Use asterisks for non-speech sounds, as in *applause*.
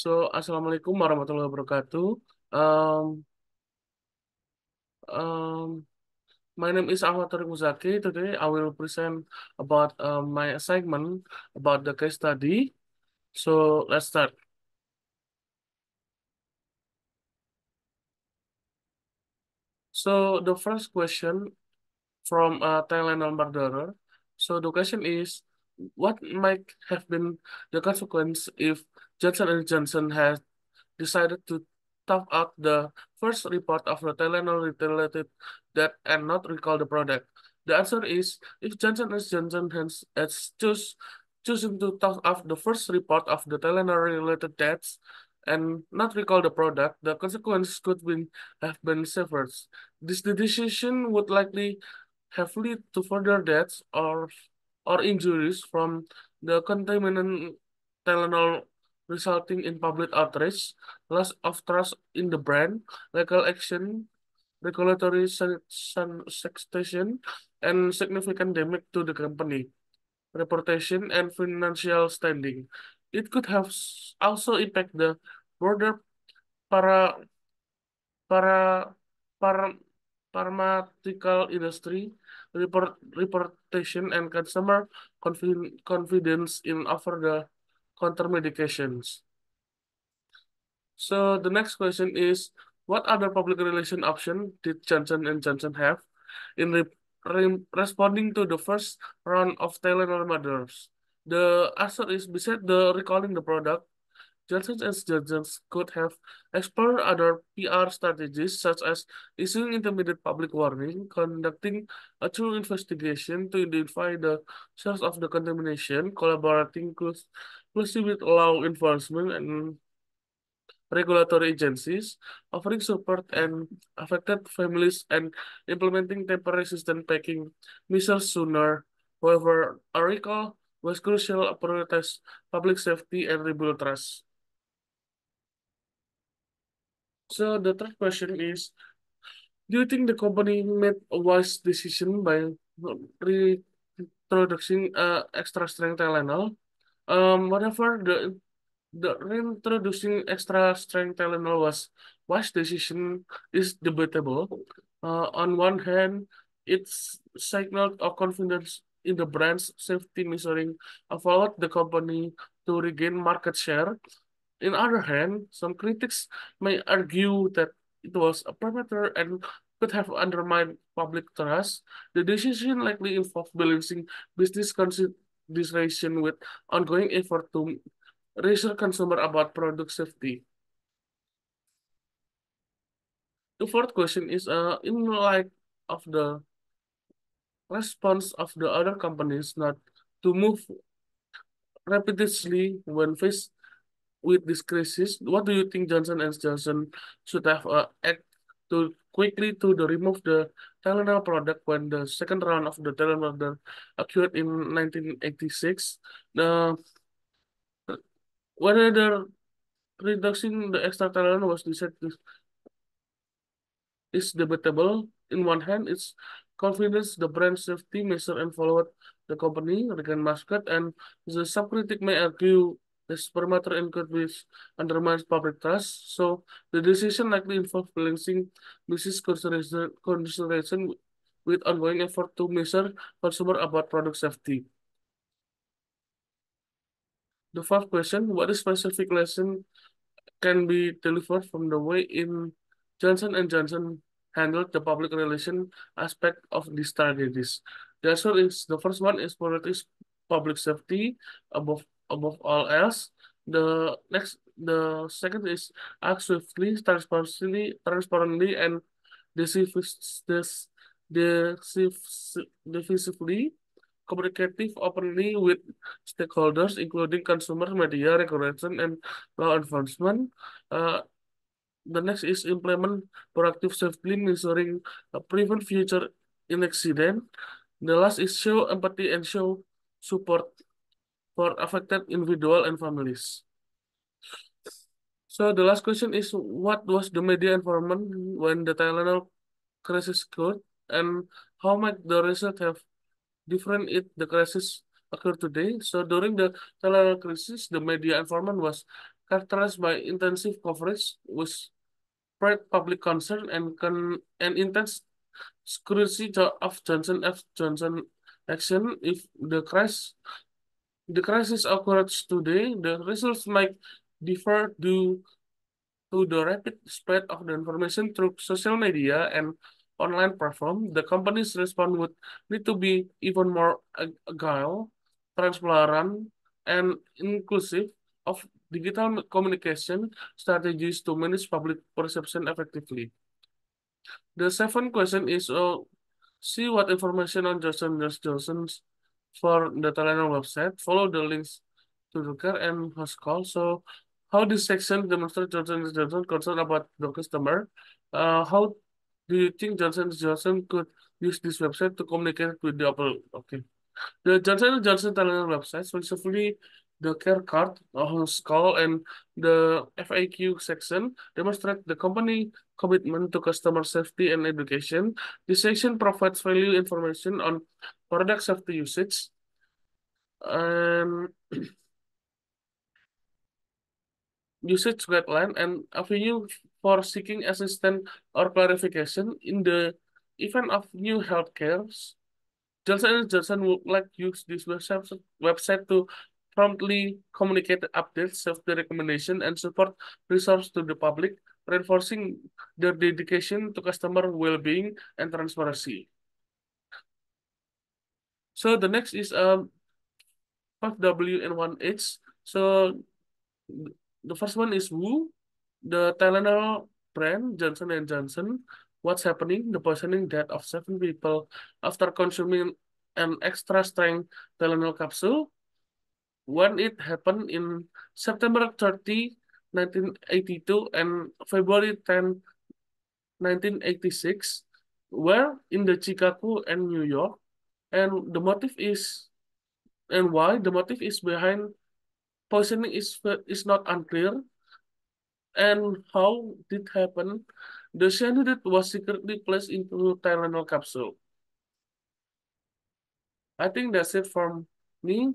So, Assalamualaikum warahmatullahi wabarakatuh. Um, um, my name is Ahmad Tariq Muzaki. Today, I will present about uh, my assignment about the case study. So, let's start. So, the first question from uh, Thailand murderer. So, the question is, what might have been the consequence if Johnson and Johnson has decided to top out the first report of the Tylenol related that and not recall the product. The answer is if Johnson and Johnson has, has choose, choosing to top off the first report of the Tylenol related deaths and not recall the product, the consequences could be, have been severe. This decision would likely have led to further deaths or or injuries from the contaminant Tylenol resulting in public outrage, loss of trust in the brand, legal action, regulatory sanction, and significant damage to the company, reputation, and financial standing. It could have also impact the broader para para para pharmaceutical industry, report, reputation, and consumer confi confidence in over the contraindications. So the next question is, what other public relation option did Johnson & Johnson have in re re responding to the first round of Tylenol murders? The answer is, besides the recalling the product, Johnson & Johnson could have explored other PR strategies such as issuing intermediate public warning, conducting a true investigation to identify the source of the contamination, collaborating close closely with law enforcement and regulatory agencies, offering support and affected families and implementing temporary system packing measures sooner. However, a recall was crucial to prioritize public safety and rebuild trust. So the third question is, do you think the company made a wise decision by reintroducing uh, extra strength Tylenol? Um, whatever the the reintroducing extra strength Tylenol was was decision is debatable. Uh, on one hand, it's signaled a confidence in the brand's safety measuring allowed the company to regain market share. In other hand, some critics may argue that it was a parameter and could have undermined public trust. The decision likely involved balancing business considerations this relation with ongoing effort to reassure consumer about product safety. The fourth question is uh, in light of the response of the other companies not to move rapidly when faced with this crisis, what do you think Johnson & Johnson should have uh, act to quickly to the remove the Tylenol product when the second round of the Tylenol occurred in 1986. The whether the reducing the extra Tylenol was decided is debatable. In one hand, it's confidence the brand safety measure and followed the company, Regan Muscat, and the subcritic may argue the supermatter inquiries undermines public trust. So the decision likely involves balancing business consideration with ongoing effort to measure consumer about product safety. The fourth question, what specific lesson can be delivered from the way in Johnson & Johnson handled the public relation aspect of these strategies? The answer is the first one is prioritize public safety above above all else. The next, the second is act swiftly, transparently, transparently, and decisively, communicative openly with stakeholders, including consumers, media, regulation, and law enforcement. Uh, the next is implement proactive safety, measuring, uh, prevent future in accident. The last is show empathy and show support for affected individual and families. So the last question is, what was the media environment when the Tylenol crisis occurred, and how might the result have different if the crisis occurred today? So during the Tylenol crisis, the media environment was characterized by intensive coverage, which spread public concern and con and intense scrutiny of Johnson F. Johnson action if the crisis the crisis occurs today, the results might differ due to the rapid spread of the information through social media and online platform, the company's response would need to be even more agile, transparent, and inclusive of digital communication strategies to manage public perception effectively. The seventh question is, uh, see what information on Johnson Johnson's for the Telegram website. Follow the links to Docker and host call. So how this section demonstrates Johnson Johnson concern about the customer. Uh, how do you think Johnson Johnson could use this website to communicate with the Apple? Okay. The Johnson Johnson Telegram website successfully the care card, Kirkard call, and the FAQ section demonstrate the company commitment to customer safety and education. This section provides value information on product safety usage. Um, *clears throat* usage guideline and avenue for seeking assistance or clarification in the event of new health cares. Johnson & Johnson would like to use this website to promptly communicate updates, of the recommendation, and support resource to the public, reinforcing their dedication to customer well-being and transparency. So the next is um, 5W and 1H. So the first one is Wu, the Tylenol brand, Johnson & Johnson. What's happening? The poisoning death of seven people after consuming an extra strength Tylenol capsule when it happened in September 30, 1982 and February 10, 1986, were in the Chicago and New York. And the motive is, and why the motive is behind poisoning is, is not unclear. And how did happen? The cyanide was secretly placed into Tylenol capsule. I think that's it from me.